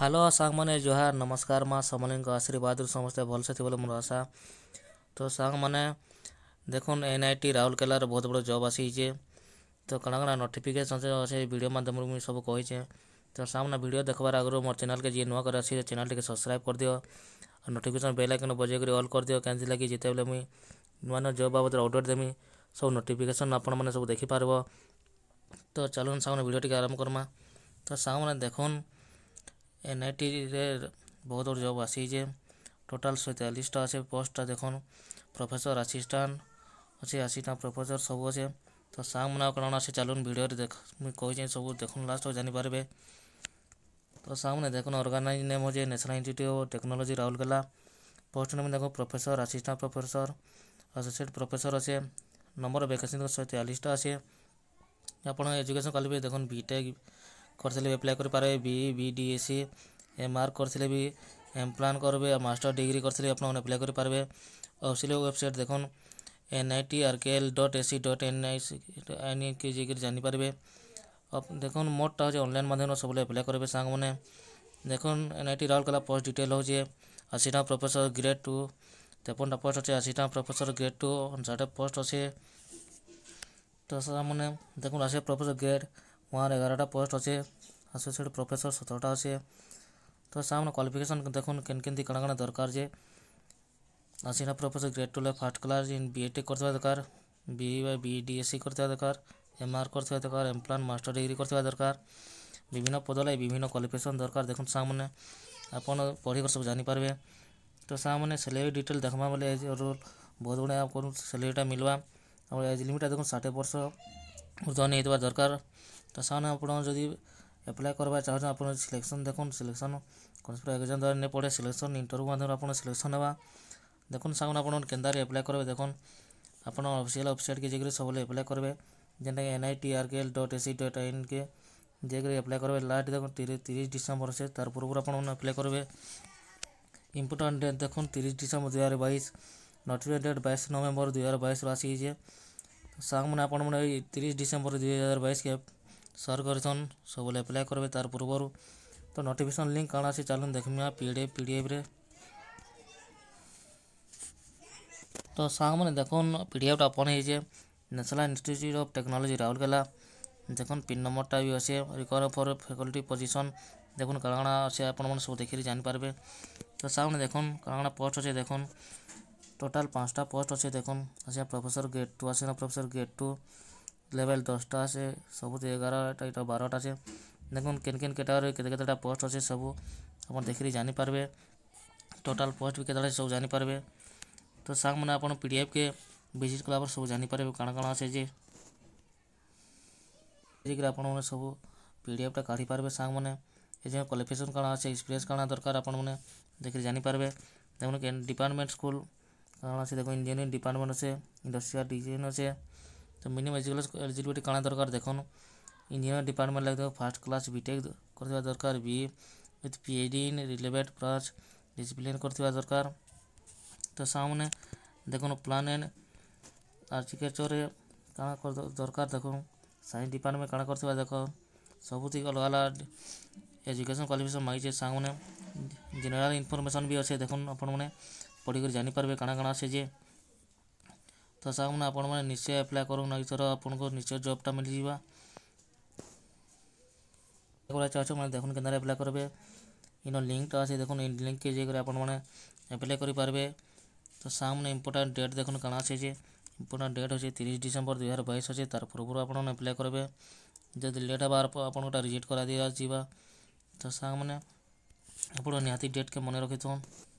hello ସାଙ୍ଗମାନେ ଜୁହାର ନମସ୍କାର ମା' ସମଲେଇଙ୍କ ଆଶୀର୍ବାଦରୁ ସମସ୍ତେ ଭଲସେ ଥିବ ବୋଲି ମୋର ଆଶା ତ ସାଙ୍ଗମାନେ ଦେଖୁନ୍ ଏନ୍ ଆଇ ଟି ରାଉରକେଲାରେ ବହୁତ ବଡ଼ ଜବ୍ ଆସିଛେ ତ କାଣା କାଣା ନୋଟିଫିକେସନ୍ ଅଛେ ଭିଡ଼ିଓ ମାଧ୍ୟମରେ ମୁଇଁ ସବୁ କହିଛେ ତ ସାଙ୍ଗମାନେ ଭିଡ଼ିଓ ଦେଖ୍ବାର ଆଗରୁ ମୋର ଚ୍ୟାନେଲ୍କେ ଯିଏ ନୂଆ କରି ଆସିଛେ ଚ୍ୟାନେଲ୍ଟିକେ ସବସ୍କ୍ରାଇବ୍ କରିଦିଅ ଆଉ ନୋଟିଫିକେସନ୍ ବେଲ୍ ଆଇକନ୍ ବଜେଇକରି ଅଲ୍ କରିଦିଅ କେମିତି ଲାଗି ଯେତେବେଳେ ମୁଇଁ ନୂଆ ନୂଆ ଜବ୍ ବାବଦରେ ଅପଡ଼େଟ୍ ଦେମି ସବୁ ନୋଟିଫିକେସନ୍ ଆପଣମାନେ ସବୁ ଦେଖିପାରିବ ତ ଚାଲୁନ୍ ସାଙ୍ଗମାନେ ଭିଡ଼ିଓ ଟିକେ ଆରମ୍ଭ କର୍ମା ତ ସାଙ୍ଗମାନେ ଦେଖୁନ୍ ଏନ୍ଆଇଟିରେ ବହୁତ ଗୁଡ଼ିଏ ଜବ୍ ଆସିଛେ ଟୋଟାଲ୍ ଶହେ ତେୟାଳିଶଟା ଅଛେ ପୋଷ୍ଟଟା ଦେଖୁନ୍ ପ୍ରଫେସର୍ ଆସିଷ୍ଟାଣ୍ଟ୍ ଅଛେ ଆସିଷ୍ଟାଣ୍ଟ୍ ପ୍ରଫେସର୍ ସବୁ ଅଛେ ତ ସାର୍ମାନେ ଆଉ କା'ଣା ଅଛେ ଚାଲୁନ୍ ଭିଡ଼ିଓରେ ଦେଖ ମୁଇଁ କହିଛେଁ ସବୁ ଦେଖୁନ୍ ଲାଷ୍ଟ୍ ତକ୍ ଜାନିପାର୍ବେ ତ ସାର୍ମାନେ ଦେଖୁନ୍ ଅର୍ଗାନାଇଜ୍ ନେମ୍ ଅଛେ national institute of technology Rourkela post name ଦେଖୁନ୍ professor assistant professor associate professor ଅଛେ ନମ୍ବର୍ ଭେକେନ୍ସି ଶହେ ତେୟାଳିଶଟା ଅଛେ ଆପଣ ଏଜୁକେସନ୍ କ୍ୱାଲିଫିକେସନ୍ ଦେଖୁନ୍ ବିଟେକ୍ করলে এপ্লাই করে পারবে বি বিডিএসি এমআর করলে বি এমপ্লান করবে মাস্টার ডিগ্রি করলে আপনার এপ্লাই করে পারবে অফিসিয়াল ওয়েবসাইট দেখুন NIT RKL dot AC dot এনআইসি এনআইকে যাইকি জানিপারবে দেখুন মোটটা হচ্ছে অনলাইন মাধ্যমে সবুলে এপ্লাই করবে সাং মানে দেখুন এনআইটি রাউরকেলা পোস্ট ডিটেল হচ্ছে আশি টাকা প্রফেসর গ্রেড টু তেপনটা পোস্ট আছে আশি টাকা প্রফেসর গ্রেড টু অনষাটটা পোস্ট আছে তো সারা মানে দেখুন আশি প্রফেসর গ্রেড ওয়ার এগারোটা পোস্ট অছে আসোসিয়েট প্রফেসর সতেরোটা অছে তো সামনে কোয়ালিফিকেশন দেখুন কেন কেমতি কাণ কাণ দরকার যে ଆସିନା ପ୍ରଫେସର ଗ୍ରେଡ୍ ଟୁରେ first class in B A T କରିଥିବା ଦରକାର ବି ଇ ବା ବି ଡି ଏସ୍ ସି କରିଥିବା ଦରକାର ଏମ୍ ଆର୍ କରିଥିବା ଦରକାର ଏମ୍ପ୍ଲାନ୍ ମାଷ୍ଟର ଡିଗ୍ରୀ କରିଥିବା ଦରକାର ବିଭିନ୍ନ ପଦ ଲାଗି ବିଭିନ୍ନ କ୍ୱାଲିଫିକେସନ୍ ଦରକାର ଦେଖନ୍ତୁ ସାର୍ମାନେ ଆପଣ ପଢ଼ିକରି ସବୁ ଜାଣିପାରିବେ ତ ସାର୍ମାନେ ସେଲେରୀ ଡିଟେଲ୍ ଦେଖ୍ମା ବେଲେ ଏଜ୍ ରୋଲ୍ ବହୁତ ଗୁଡ଼େ ଆପଣଙ୍କୁ ସେଲେରୀଟା ମିଲ୍ବା ଆଉ ଏଜ୍ ଲିମିଟ୍ଟା ଦେଖନ୍ତୁ ଷାଠିଏ ବର୍ଷ ଉର୍ଦ୍ଧ୍ୱ ନେଇଥିବା ଦରକାର ତ ସେମାନେ ଆପଣ ଯଦି ଆପ୍ଲାଏ କର୍ବାର୍ ଚାହୁଁଛନ୍ ଆପଣ ସିଲେକ୍ସନ୍ ଦେଖୁନ୍ ସିଲେକ୍ସନ୍ କୌଣସି ଏକ୍ଜାମ୍ ଦ୍ୱାରା ନେଇ ପଡ଼େ ସିଲେକ୍ସନ୍ ଇଣ୍ଟରଭ୍ୟୁ ମାଧ୍ୟମରେ ଆପଣ ସିଲେକ୍ସନ୍ ହେବା ଦେଖୁନ୍ ସାଙ୍ଗମାନେ ଆପଣ କେନ୍ତାରେ ଆପ୍ଲାଏ କରିବେ ଦେଖୁନ୍ ଆପଣ ଅଫିସିଆଲ୍ ୱେବସାଇଟ୍କେ ଯାଇକରି ସବୁବେଳେ ଆପ୍ଲାଏ କରିବେ ଯେନ୍ଟାକି N I T R K L dot AC dot ଇନ୍କେ ଯାଇକରି ଆପ୍ଲାଏ କରିବେ ଲାଷ୍ଟ ଦେଖୁନ୍ ତିରିଶ ଡିସେମ୍ବର ଅଛେ ତାର୍ ପୂର୍ବରୁ ଆପଣମାନେ ଆପ୍ଲାଏ କରିବେ ଇମ୍ପୋର୍ଟାଣ୍ଟ ଡେଟ୍ ଦେଖୁନ୍ ତିରିଶ ଡିସେମ୍ବର ଦୁଇ ହଜାର ବାଇଶ ନୋଟିଫିକେସନ୍ ଡେଟ୍ ବାଇଶ ନଭେମ୍ବର ଦୁଇ ହଜାର ବାଇଶରୁ ଆସିଯାଇଛେ ସାଙ୍ଗ୍ମାନେ ଆପଣମାନେ ଏଇ ତିରିଶ୍ ଡିସେମ୍ବର୍ ଦୁଇ ହଜାର୍ ବାଇଶ୍କେ ସର୍ କରିଛନ୍ ସବୁ ଆପ୍ଲାଏ କର୍ବେ ତାର୍ ପୂର୍ବରୁ ତ ନୋଟିଫିକେସନ୍ ଲିଙ୍କ୍ କାଣା ଅଛି ଚାଲୁନ୍ ଦେଖ୍ମା ପି ଡ଼ି ଏଫ୍ ପିଡ଼ିଏଫ୍ରେ ତ ସାଙ୍ଗ୍ମାନେ ଦେଖୁନ୍ ପିଡ଼ିଏଫ୍ଟା ଓପନ୍ ହେଇଛେ national institute of technology Rourkela ଦେଖୁନ୍ ପିନ୍ ନମ୍ବର୍ଟା ବି ଅଛେ ରିକର୍ ଫର୍ ଫ୍ୟାକଲ୍ଟି ପୋଜିସନ୍ ଦେଖୁନ୍ କାଣା କାଣା ଅଛେ ଆପଣମାନେ ସବୁ ଦେଖିକିରି ଜାଣିପାର୍ବେ ତ ସାଙ୍ଗ୍ମାନେ ଦେଖୁନ୍ କାଣା କାଣା ପୋଷ୍ଟ୍ ଅଛେ ଦେଖୁନ୍ टोटाल पाँचटा पोस्ट अच्छे देख आ प्रफेसर ग्रेड टू आसे प्रफेसर गेट टू लेवल दसटा आसे सब एगारा ये बारटा अच्छे देखो किन किन के पोस्ट अच्छे सब आप देखिए जानपारे टोटाल पोस्ट भी कैसे सब जानपारे तो सांग मैंने आप पी डी एफ के भिजिट कला पर सब जानपारे कण कण आसे जे आप सब पी डी एफ्टा काढ़ी पार्बे सांग मैंने क्वाफिकेसन कण अच्छे एक्सपीरियंस कण दरकार आपने देखिए जानपारे देखो डिपार्टमेंट स्कूल से देख इंजीनियरिंग डिपार्टमेंट अच्छे इंडस्ट्रियल डिजाइन अच्छे तो मिनिमम एजुकेशन एलिजिलिटी कहना दरकार देख इंजीनियरिंग डिपार्टमेंट लगे फास्ट क्लास बीटेक कर दरकार B with P H D in relevant plus discipline कर दरकार तो सामने देख प्लान एंड आर्किटेक्चर कण दरकार देख सैंस डिपार्टमेंट कण कर देख सब अलग अलग एजुकेशन क्वाफिकेसन मांगे सामने जेनेल इनफर्मेसन भी अच्छे मैंने ପଢ଼ିକରି ଜାଣିପାରିବେ କାଣା କାଣା ଅଛେ ଯେ ତ ସାର୍ମାନେ ଆପଣମାନେ ନିଶ୍ଚୟ ଆପ୍ଲାଏ କରୁନ୍ ଏଇଥର ଆପଣଙ୍କୁ ନିଶ୍ଚୟ ଜବ୍ଟା ମିଳିଯିବା ଚାହୁଁଛ ମାନେ ଦେଖୁନ୍ କେନ୍ତା ଆପ୍ଲାଏ କରିବେ ଇନ ଲିଙ୍କ୍ଟା ଅଛେ ଦେଖୁନ୍ ଇ ଲିଙ୍କ୍କେ ଯାଇକରି ଆପଣମାନେ ଆପ୍ଲାଏ କରିପାରିବେ ତ ସାର୍ମାନେ ଇମ୍ପୋର୍ଟାଣ୍ଟ ଡେଟ୍ ଦେଖୁନ୍ କାଣା ଅଛେ ଯେ ଇମ୍ପୋର୍ଟାଣ୍ଟ ଡେଟ୍ ଅଛେ ତିରିଶ ଡିସେମ୍ବର ଦୁଇ ହଜାର ବାଇଶ ଅଛେ ତାର ପୂର୍ବରୁ ଆପଣମାନେ ଆପ୍ଲାଏ କରିବେ ଯଦି ଲେଟ୍ ହେବା ଆପଣଙ୍କଟା ରିଜେକ୍ଟ କରାଦିଆଯିବା ତ ସାର୍ମାନେ ଆପଣ ନିହାତି ଡେଟ୍କେ ମନେ ରଖିଥାଉନ୍